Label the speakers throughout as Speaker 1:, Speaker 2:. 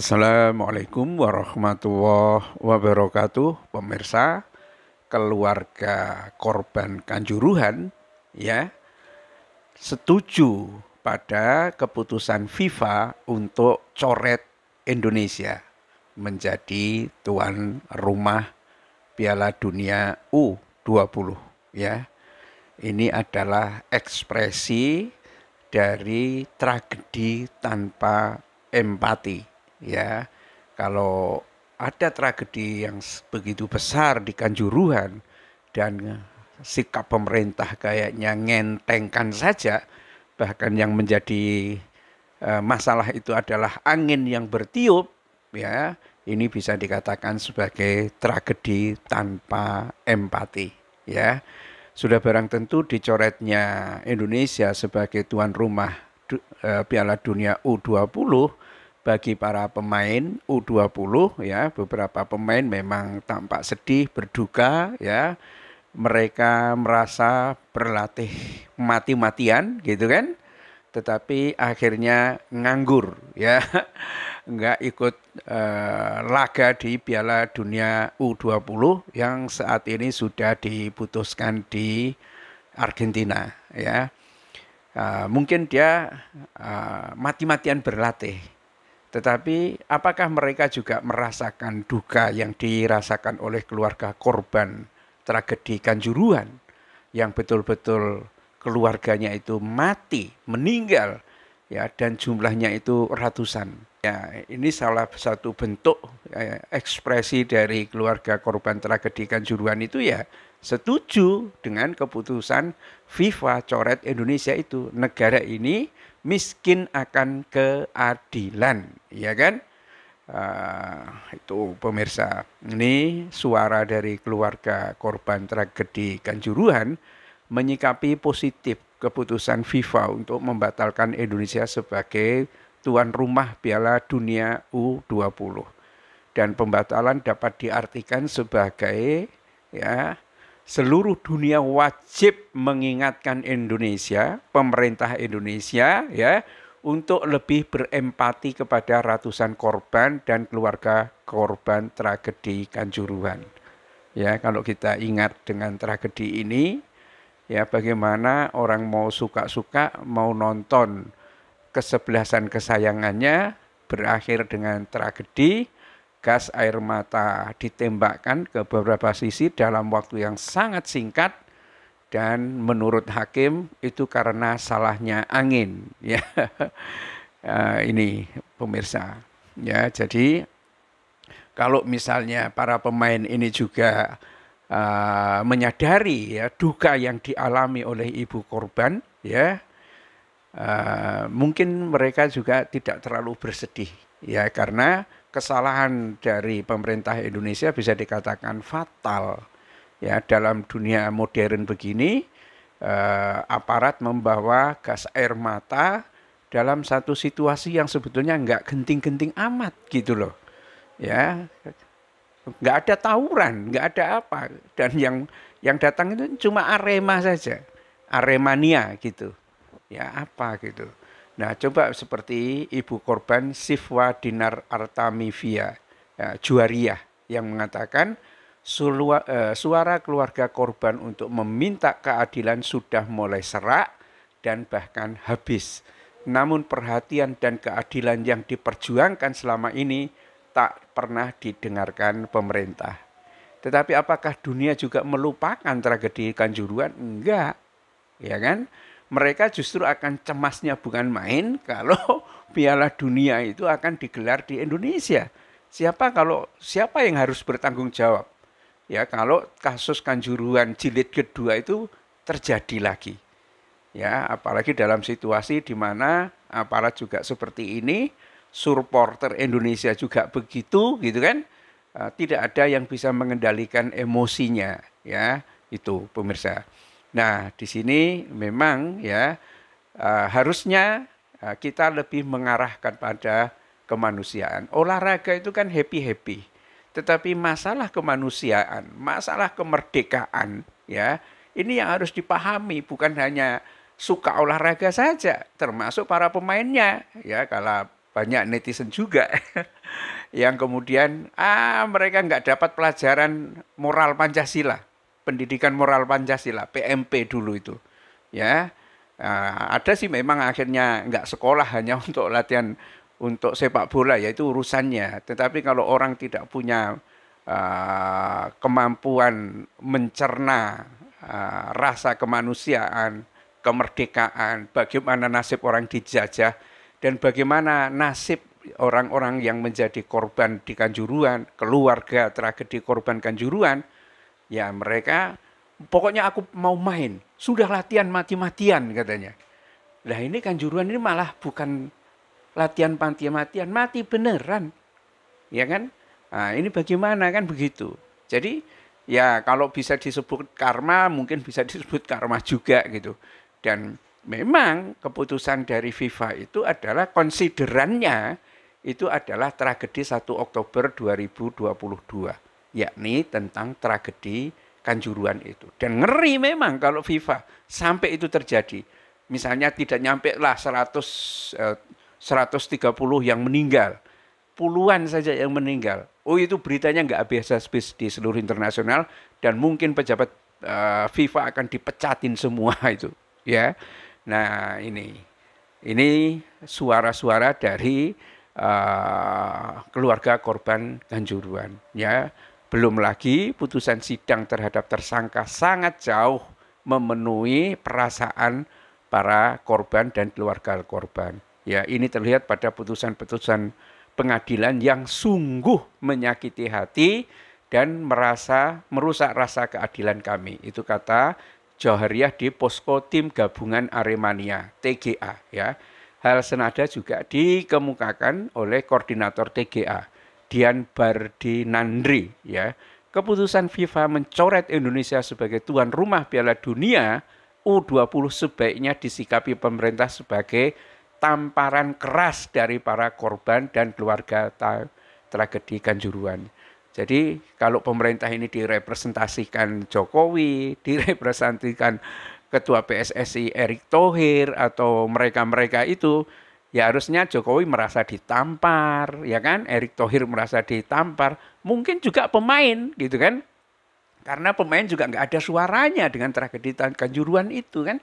Speaker 1: Assalamualaikum warahmatullahi wabarakatuh, pemirsa keluarga korban Kanjuruhan ya setuju pada keputusan FIFA untuk coret Indonesia menjadi tuan rumah Piala Dunia U20 ya. Ini adalah ekspresi dari tragedi tanpa empati ya kalau ada tragedi yang begitu besar di Kanjuruhan dan sikap pemerintah kayaknya ngentengkan saja bahkan yang menjadi e, masalah itu adalah angin yang bertiup ya ini bisa dikatakan sebagai tragedi tanpa empati ya sudah barang tentu dicoretnya Indonesia sebagai tuan rumah e, Piala Dunia U20 bagi para pemain U20 ya beberapa pemain memang tampak sedih berduka ya mereka merasa berlatih mati-matian gitu kan tetapi akhirnya nganggur ya nggak ikut eh, laga di Piala Dunia U20 yang saat ini sudah diputuskan di Argentina ya uh, mungkin dia uh, mati-matian berlatih tetapi apakah mereka juga merasakan duka yang dirasakan oleh keluarga korban tragedi kanjuruhan yang betul-betul keluarganya itu mati, meninggal ya dan jumlahnya itu ratusan. Ya, ini salah satu bentuk ya, ekspresi dari keluarga korban tragedi kanjuruhan itu ya setuju dengan keputusan FIFA coret Indonesia itu. Negara ini miskin akan keadilan ya kan? Uh, itu pemirsa, ini suara dari keluarga korban tragedi Kanjuruhan menyikapi positif keputusan FIFA untuk membatalkan Indonesia sebagai tuan rumah Piala Dunia U20. Dan pembatalan dapat diartikan sebagai ya seluruh dunia wajib mengingatkan Indonesia, pemerintah Indonesia ya untuk lebih berempati kepada ratusan korban dan keluarga korban tragedi Kanjuruhan. Ya, kalau kita ingat dengan tragedi ini, ya bagaimana orang mau suka-suka mau nonton kesebelasan kesayangannya berakhir dengan tragedi gas air mata ditembakkan ke beberapa sisi dalam waktu yang sangat singkat dan menurut hakim itu karena salahnya angin ya. ya ini pemirsa ya jadi kalau misalnya para pemain ini juga uh, menyadari ya duka yang dialami oleh ibu korban ya uh, mungkin mereka juga tidak terlalu bersedih ya karena kesalahan dari pemerintah Indonesia bisa dikatakan fatal ya dalam dunia modern begini eh, aparat membawa gas air mata dalam satu situasi yang sebetulnya nggak genting-genting amat gitu loh ya nggak ada tawuran nggak ada apa dan yang yang datang itu cuma arema saja aremania gitu ya apa gitu nah coba seperti ibu korban Sifwa Dinar Artamivia ya, Juaria yang mengatakan Eh, suara keluarga korban untuk meminta keadilan sudah mulai serak dan bahkan habis. Namun perhatian dan keadilan yang diperjuangkan selama ini tak pernah didengarkan pemerintah. Tetapi apakah dunia juga melupakan tragedi kanjuruan? Enggak. Ya kan? Mereka justru akan cemasnya bukan main kalau Piala Dunia itu akan digelar di Indonesia. Siapa kalau siapa yang harus bertanggung jawab? ya kalau kasus kanjuruan jilid kedua itu terjadi lagi. Ya, apalagi dalam situasi di mana aparat juga seperti ini, supporter Indonesia juga begitu gitu kan. Eh, tidak ada yang bisa mengendalikan emosinya ya, itu pemirsa. Nah, di sini memang ya eh, harusnya eh, kita lebih mengarahkan pada kemanusiaan. Olahraga itu kan happy-happy tetapi masalah kemanusiaan, masalah kemerdekaan ya, ini yang harus dipahami bukan hanya suka olahraga saja, termasuk para pemainnya ya kalau banyak netizen juga yang kemudian ah mereka nggak dapat pelajaran moral Pancasila, pendidikan moral Pancasila PMP dulu itu ya. Nah, ada sih memang akhirnya nggak sekolah hanya untuk latihan untuk sepak bola ya itu urusannya. Tetapi kalau orang tidak punya uh, kemampuan mencerna uh, rasa kemanusiaan, kemerdekaan, bagaimana nasib orang dijajah dan bagaimana nasib orang-orang yang menjadi korban di Kanjuruan, keluarga tragedi korban Kanjuruan, ya mereka pokoknya aku mau main, sudah latihan mati-matian katanya. Nah ini Kanjuruan ini malah bukan latihan panti matian mati beneran. Ya kan? Nah, ini bagaimana kan begitu. Jadi ya kalau bisa disebut karma mungkin bisa disebut karma juga gitu. Dan memang keputusan dari FIFA itu adalah konsiderannya itu adalah tragedi 1 Oktober 2022 yakni tentang tragedi kanjuruan itu. Dan ngeri memang kalau FIFA sampai itu terjadi. Misalnya tidak nyampe lah 100 eh, 130 yang meninggal. Puluhan saja yang meninggal. Oh itu beritanya nggak biasa space di seluruh internasional dan mungkin pejabat uh, FIFA akan dipecatin semua itu. Ya, nah ini ini suara-suara dari uh, keluarga korban kanjuruan. Ya, belum lagi putusan sidang terhadap tersangka sangat jauh memenuhi perasaan para korban dan keluarga korban. Ya, ini terlihat pada putusan-putusan pengadilan yang sungguh menyakiti hati dan merasa merusak rasa keadilan kami. Itu kata Johariah di Posko Tim Gabungan Aremania, TGA ya. Hal senada juga dikemukakan oleh koordinator TGA, Dian Bardinandri ya. Keputusan FIFA mencoret Indonesia sebagai tuan rumah Piala Dunia U20 sebaiknya disikapi pemerintah sebagai tamparan keras dari para korban dan keluarga tragedi Kanjuruan. Jadi kalau pemerintah ini direpresentasikan Jokowi, direpresentasikan ketua PSSI Erick Thohir atau mereka-mereka itu, ya harusnya Jokowi merasa ditampar, ya kan? Erick Thohir merasa ditampar, mungkin juga pemain gitu kan? Karena pemain juga nggak ada suaranya dengan tragedi Kanjuruan itu kan.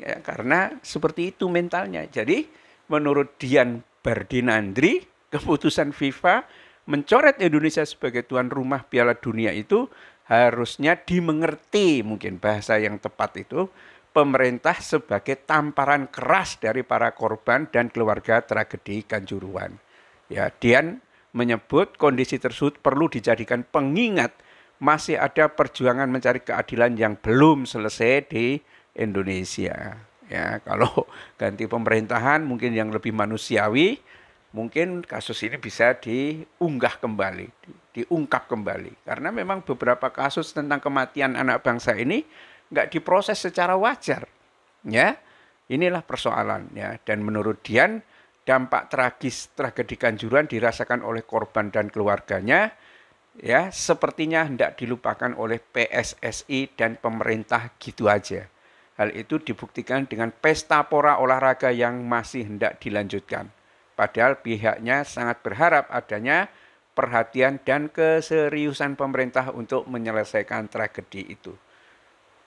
Speaker 1: Ya, karena seperti itu mentalnya. Jadi menurut Dian Bardinandri, keputusan FIFA mencoret Indonesia sebagai tuan rumah Piala Dunia itu harusnya dimengerti mungkin bahasa yang tepat itu pemerintah sebagai tamparan keras dari para korban dan keluarga tragedi Kanjuruan. Ya, Dian menyebut kondisi tersebut perlu dijadikan pengingat masih ada perjuangan mencari keadilan yang belum selesai di Indonesia. Ya, kalau ganti pemerintahan mungkin yang lebih manusiawi, mungkin kasus ini bisa diunggah kembali, diungkap kembali. Karena memang beberapa kasus tentang kematian anak bangsa ini nggak diproses secara wajar. Ya, inilah persoalannya. Dan menurut Dian, dampak tragis tragedi Kanjuruhan dirasakan oleh korban dan keluarganya ya sepertinya hendak dilupakan oleh PSSI dan pemerintah gitu aja. Hal itu dibuktikan dengan pesta pora olahraga yang masih hendak dilanjutkan. Padahal pihaknya sangat berharap adanya perhatian dan keseriusan pemerintah untuk menyelesaikan tragedi itu.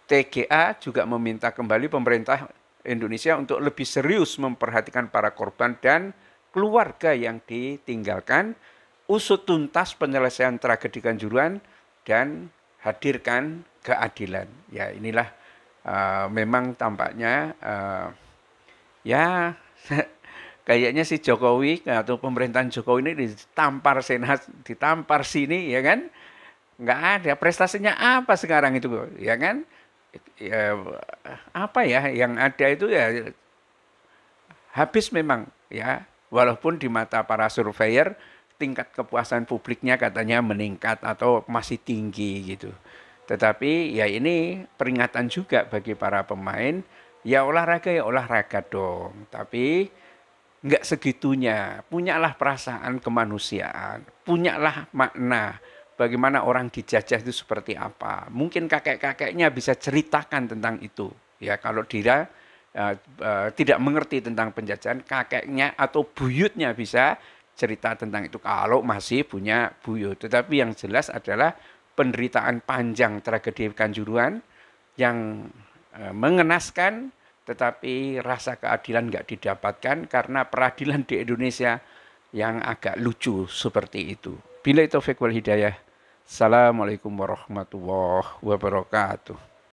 Speaker 1: TGA juga meminta kembali pemerintah Indonesia untuk lebih serius memperhatikan para korban dan keluarga yang ditinggalkan, usut tuntas penyelesaian tragedi Kanjuruan, dan hadirkan keadilan. Ya inilah Eh, memang tampaknya uh, ya kayaknya si Jokowi atau pemerintahan Jokowi ini ditampar senat, ditampar sini ya kan? Nggak ada prestasinya apa sekarang itu ya kan? Ya, apa ya yang ada itu ya habis memang ya walaupun di mata para surveyor tingkat kepuasan publiknya katanya meningkat atau masih tinggi gitu. Tetapi ya ini peringatan juga bagi para pemain, ya olahraga ya olahraga dong. Tapi nggak segitunya, punyalah perasaan kemanusiaan, punyalah makna bagaimana orang dijajah itu seperti apa. Mungkin kakek-kakeknya bisa ceritakan tentang itu. Ya kalau dia uh, eh, uh, eh, tidak mengerti tentang penjajahan, kakeknya atau buyutnya bisa cerita tentang itu kalau masih punya buyut. Tetapi yang jelas adalah penderitaan panjang tragedi Kanjuruan yang e, mengenaskan tetapi rasa keadilan nggak didapatkan karena peradilan di Indonesia yang agak lucu seperti itu. Bila itu wal Hidayah. Assalamualaikum warahmatullahi wabarakatuh.